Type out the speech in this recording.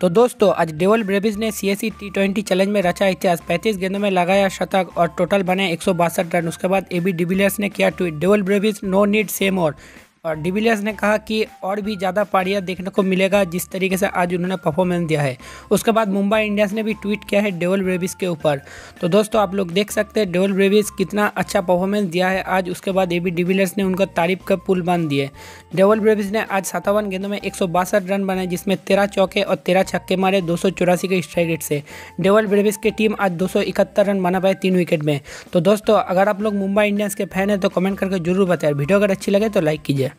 तो दोस्तों आज डेवल ब्रेविज ने C S T twenty challenge में रचा इतिहास 35 गेंदों में लगाया शतक और टोटल बने एक रन उसके बाद ए बी डिविलियर्स ने किया tweet Dewald Brevis no need same और और डिविलियर्स ने कहा कि और भी ज़्यादा पारियाँ देखने को मिलेगा जिस तरीके से आज उन्होंने परफॉर्मेंस दिया है उसके बाद मुंबई इंडियंस ने भी ट्वीट किया है डेवल ब्रेविस के ऊपर तो दोस्तों आप लोग देख सकते हैं डेवल ब्रेविस कितना अच्छा परफॉर्मेंस दिया है आज उसके बाद ए बी डिविलियर्स ने उनका तारीफ का पुल बांध दिए डेवल ब्रेविस ने आज सत्तावन गेंदों में एक रन बनाए जिसमें तेरह चौके और तेरह छक्के मारे दो के स्ट्राइक रेट से डेवल ब्रेविस की टीम आज दो रन बना पाए तीन विकेट में तो दोस्तों अगर आप लोग मुंबई इंडियंस के फैन हैं तो कमेंट करके जरूर बताएं वीडियो अगर अच्छी लगे तो लाइक कीजिए